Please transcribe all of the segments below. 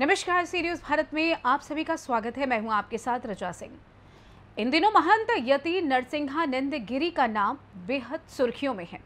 नमस्कार सी न्यूज भारत में आप सभी का स्वागत है मैं हूं आपके साथ रजा सिंह इन दिनों महंत यति नंद गिरी का नाम बेहद सुर्खियों में है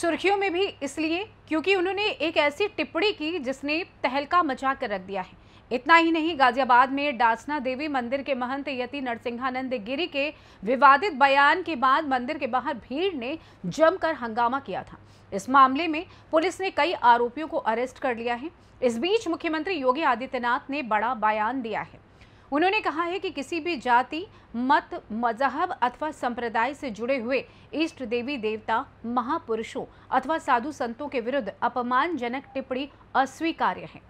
सुर्खियों में भी इसलिए क्योंकि उन्होंने एक ऐसी टिप्पणी की जिसने तहलका मचा कर रख दिया है इतना ही नहीं गाजियाबाद में डासना देवी मंदिर के महंत यति नरसिंहानंद गिरी के विवादित बयान के बाद मंदिर के बाहर भीड़ ने जमकर हंगामा किया था इस मामले में पुलिस ने कई आरोपियों को अरेस्ट कर लिया है इस बीच मुख्यमंत्री योगी आदित्यनाथ ने बड़ा बयान दिया है उन्होंने कहा है कि किसी भी जाति मत मजहब अथवा संप्रदाय से जुड़े हुए ईष्ट देवी देवता महापुरुषों अथवा साधु संतों के विरुद्ध अपमानजनक टिप्पणी अस्वीकार्य है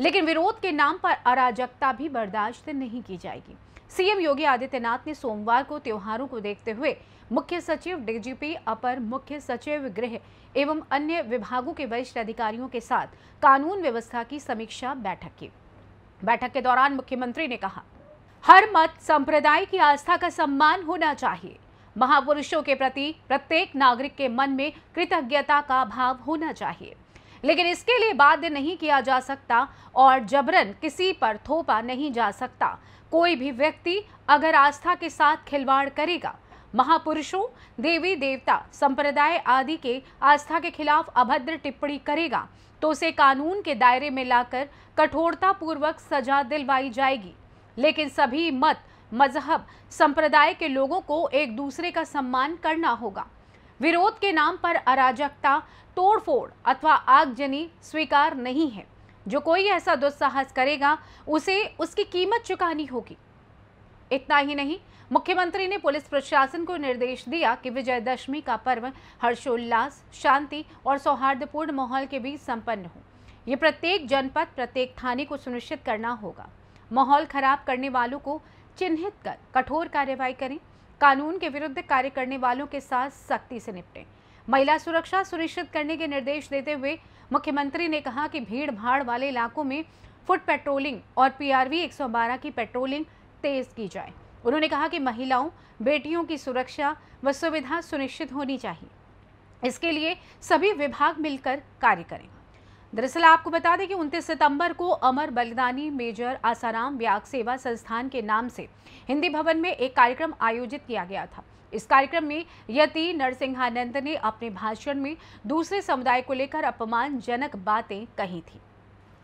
लेकिन विरोध के नाम पर अराजकता भी बर्दाश्त नहीं की जाएगी सीएम योगी आदित्यनाथ ने सोमवार को त्योहारों को देखते हुए मुख्य सचिव डीजीपी अपर मुख्य सचिव गृह एवं अन्य विभागों के वरिष्ठ अधिकारियों के साथ कानून व्यवस्था की समीक्षा बैठक की बैठक के दौरान मुख्यमंत्री ने कहा हर मत संप्रदाय की आस्था का सम्मान होना चाहिए महापुरुषों के प्रति प्रत्येक नागरिक के मन में कृतज्ञता का भाव होना चाहिए लेकिन इसके लिए बाध्य नहीं किया जा सकता और जबरन किसी पर थोपा नहीं जा सकता कोई भी व्यक्ति अगर आस्था के साथ खिलवाड़ करेगा महापुरुषों देवी देवता संप्रदाय आदि के आस्था के खिलाफ अभद्र टिप्पणी करेगा तो उसे कानून के दायरे में लाकर कठोरता पूर्वक सजा दिलवाई जाएगी लेकिन सभी मत मजहब संप्रदाय के लोगों को एक दूसरे का सम्मान करना होगा विरोध के नाम पर अराजकता तोड़फोड़ अथवा आगजनी स्वीकार नहीं है जो कोई ऐसा दुस्साहस करेगा उसे उसकी कीमत चुकानी होगी इतना ही नहीं मुख्यमंत्री ने पुलिस प्रशासन को निर्देश दिया कि विजयदशमी का पर्व हर्षोल्लास शांति और सौहार्दपूर्ण माहौल के बीच संपन्न हो ये प्रत्येक जनपद प्रत्येक थाने को सुनिश्चित करना होगा माहौल खराब करने वालों को चिन्हित कर कठोर कार्रवाई करें कानून के विरुद्ध कार्य करने वालों के साथ सख्ती से निपटें महिला सुरक्षा सुनिश्चित करने के निर्देश देते हुए मुख्यमंत्री ने कहा कि भीड़ भाड़ वाले इलाकों में फुट पेट्रोलिंग और पीआरवी 112 की पेट्रोलिंग तेज की जाए उन्होंने कहा कि महिलाओं बेटियों की सुरक्षा व सुविधा सुनिश्चित होनी चाहिए इसके लिए सभी विभाग मिलकर कार्य करें दरअसल आपको बता दें कि 29 सितंबर को अमर बलिदानी मेजर आसाराम व्याग सेवा संस्थान के नाम से हिंदी भवन में एक कार्यक्रम आयोजित किया गया था इस कार्यक्रम में यति नरसिंहानंद ने अपने भाषण में दूसरे समुदाय को लेकर अपमानजनक बातें कही थी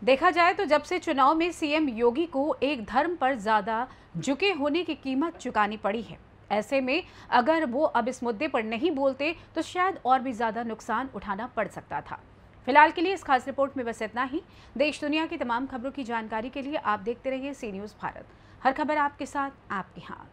देखा जाए तो जब से चुनाव में सीएम योगी को एक धर्म पर ज़्यादा झुके होने की कीमत चुकानी पड़ी है ऐसे में अगर वो अब इस मुद्दे पर नहीं बोलते तो शायद और भी ज़्यादा नुकसान उठाना पड़ सकता था फिलहाल के लिए इस खास रिपोर्ट में बस इतना ही देश दुनिया की तमाम खबरों की जानकारी के लिए आप देखते रहिए सी न्यूज़ भारत हर खबर आपके साथ आपके यहाँ